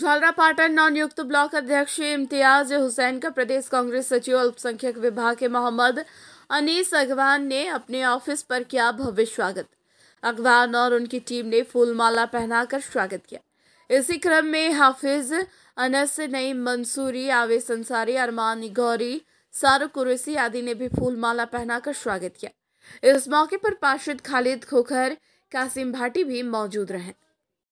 झालरा पाटन नवनियुक्त ब्लॉक अध्यक्ष इम्तियाज हुसैन का प्रदेश कांग्रेस सचिव अल्पसंख्यक विभाग के मोहम्मद अनीस अगवान ने अपने ऑफिस पर किया भव्य स्वागत अगवान और उनकी टीम ने फूलमाला पहनाकर स्वागत किया इसी क्रम में हाफिज अनस नई मंसूरी आवेश अंसारी अरमान गौरी शाहरुख कुरैसी आदि ने भी फूलमाला पहनाकर स्वागत किया इस मौके पर पार्षद खालिद खोखर कासिम भाटी भी मौजूद रहे